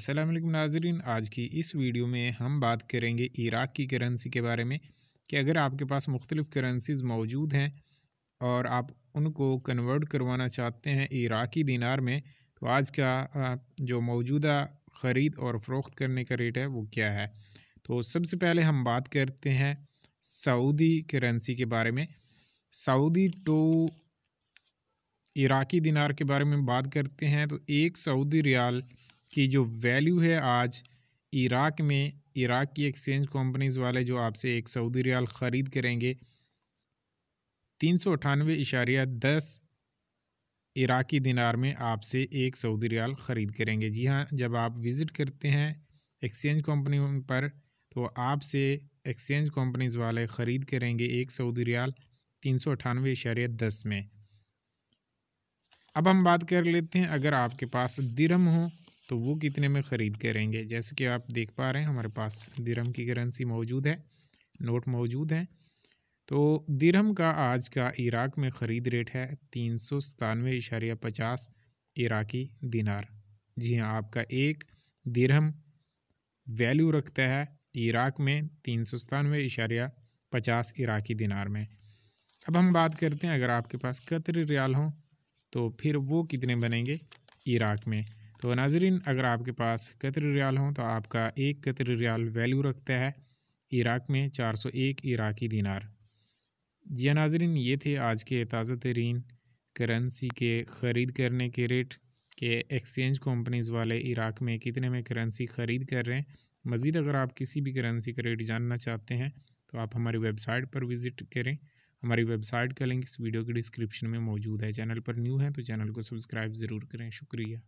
अस्सलाम वालेकुम नाजरीन आज की इस वीडियो में हम बात करेंगे इराक़ की करेंसी के बारे में कि अगर आपके पास मुख्तलिफ़ करेंसीज़ मौजूद हैं और आप उनको कन्वर्ट करवाना चाहते हैं इराक़ी दिनार में तो आज का जो मौजूदा ख़रीद और फ़रोख्त करने का रेट है वो क्या है तो सबसे पहले हम बात करते हैं सऊदी करेंसी के बारे में सऊदी टू इराक़ी दिनार के बारे में बात करते हैं तो एक सऊदी रियाल की जो वैल्यू है आज इराक में इराक की एक्सचेंज कंपनीज वाले जो आपसे एक सऊदी रियाल ख़रीद करेंगे तीन सौ अठानवे इशारिया दस इराकी दिनार में आपसे एक सऊदी रियाल ख़रीद करेंगे जी हाँ जब आप विज़िट करते हैं एक्सचेंज कंपनी पर तो आपसे एक्सचेंज कंपनीज वाले ख़रीद करेंगे एक सऊदी रियाल तीन सौ अठानवे इशारिया दस में अब हम बात कर लेते हैं अगर आपके पास दिरम हो तो वो कितने में ख़रीद करेंगे जैसे कि आप देख पा रहे हैं हमारे पास दिरहम की करेंसी मौजूद है नोट मौजूद हैं तो दिरहम का आज का इराक में ख़रीद रेट है तीन सौ सतानवे इशारिया पचास इराकी दिनार जी हाँ आपका एक दिरहम वैल्यू रखता है इराक में तीन सौ सतानवे इशारिया पचास इराकी दिनार में अब हम बात करते हैं अगर आपके पास कतर रियाल हों तो फिर वो कितने बनेंगे इराक में तो नाजरीन अगर आपके पास कतर रियाल हों तो आपका एक कतर रियाल वैल्यू रखता है इराक में 401 इराकी दिनार जी हाँ नाजरीन ये थे आज के ताज़ा तरीन करेंसी के ख़रीद करने के रेट के एक्सचेंज कंपनीज़ वाले इराक में कितने में करेंसी ख़रीद कर रहे हैं मज़ीद अगर आप किसी भी करेंसी का रेट जानना चाहते हैं तो आप हमारी वेबसाइट पर विज़िट करें हमारी वेबसाइट का लिंक इस वीडियो के डिस्क्रिप्शन में मौजूद है चैनल पर न्यू है तो चैनल को सब्सक्राइब ज़रूर करें शुक्रिया